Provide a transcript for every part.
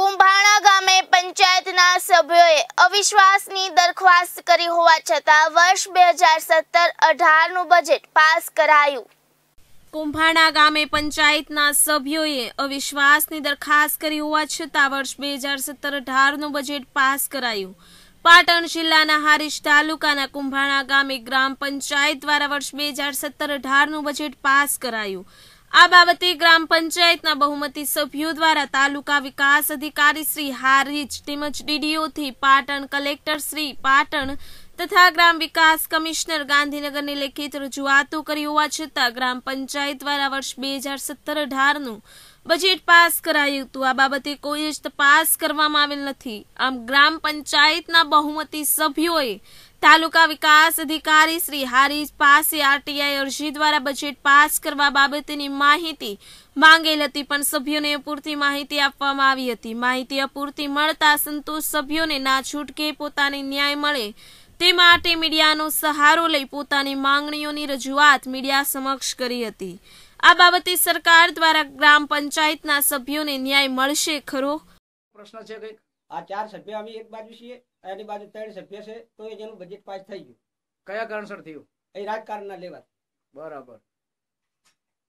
કુંભાણા ગામે પંચાયતના સભ્યોએ અવિશ્વાસની દરખાસ્ત કરી હોવા છતાં વર્ષ બે હજાર સત્તર અઢારનું બજેટ પાસ કરાયું કુંભાણા ગામે પંચાયતના સભ્યોએ અવિશ્વાસની દરખાસ્ત કરી હોવા છતાં વર્ષ બે હજાર સત્તર અઢારનું બજેટ પાસ કરાયું પાટણ જિલ્લાના હારીશ તાલુકાના કુંભાણા ગામે ગ્રામ પંચાયત દ્વારા વર્ષ બે હજાર સત્તર અઢારનું બજેટ પાસ કરાયું આ બાબતે ગ્રામ પંચાયતના બહુમતી સભ્યો દ્વારા તાલુકા વિકાસ અધિકારી શ્રી હારીજ તેમજ ડીડીઓથી પાટણ કલેક્ટર શ્રી પાટણ તથા ગ્રામ વિકાસ કમિશનર ગાંધીનગરની લેખિત રજૂઆતો કરી હોવા છતાં ગ્રામ પંચાયત દ્વારા વર્ષ બે હજાર સત્તર અઢારનું બજેટ પાસ કરાયું હતું આ બાબતે કોઈ જ તપાસ કરવામાં આવેલ નથી આમ ગ્રામ પંચાયતના બહુમતી સભ્યોએ તાલુકા વિકાસ અધિકારી શ્રી હારીજ પાસે આરટીઆઈ અરજી દ્વારા બજેટ પાસ કરવા બાબતની માહિતી માંગેલ હતી પણ સભ્યોને પૂરતી માહિતી આપવામાં આવી હતી માહિતી અપૂરતી મળતા સંતોષ સભ્યોને ના છૂટકે પોતાને ન્યાય મળે તે માટે મીડિયાનો સહારો લઈ પોતાની માંગણીઓની રજૂઆત મીડિયા સમક્ષ કરી હતી આ બાબતે સરકાર દ્વારા ગ્રામ પંચાયતના સભ્યોને ન્યાય મળશે ખરો પ્રશ્ન છે કે આ ચાર સભ્ય અમે એક બાજુ છીએ એની બાજુ ત્રણ સભ્ય છે તો એનું બજેટ પાસ થઈ ગયું કયા કારણસર થયું એ રાજકારણના લેવા બરાબર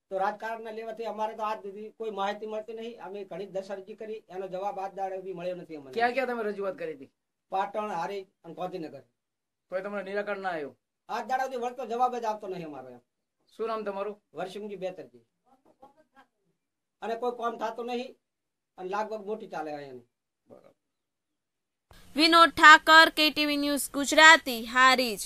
તો રાજકારણના લેવાથી અમારે તો આજ સુધી કોઈ માહિતી મળતી નહીં અમે ઘણી દસ અરજી કરી એનો જવાબ આજ દાડે બી મળ્યો નથી અમને ક્યાં ક્યાં તમે રજૂઆત કરી હતી પાટણ હારી અને ગાંધીનગર કોઈ તમને નિરાકરણ ના આવ્યું આજ દાડા સુધી વળતો જવાબ જ આવતો નહીં અમારો એમ શું નામ તમારું વર્ષિંગજી બેતરજી અને કોઈ કામ થતો નહીં અને લગભગ મોટી ચાલે એની વિનોદ ઠાકર કેટીવી ન્યૂઝ ગુજરાતી હારીજ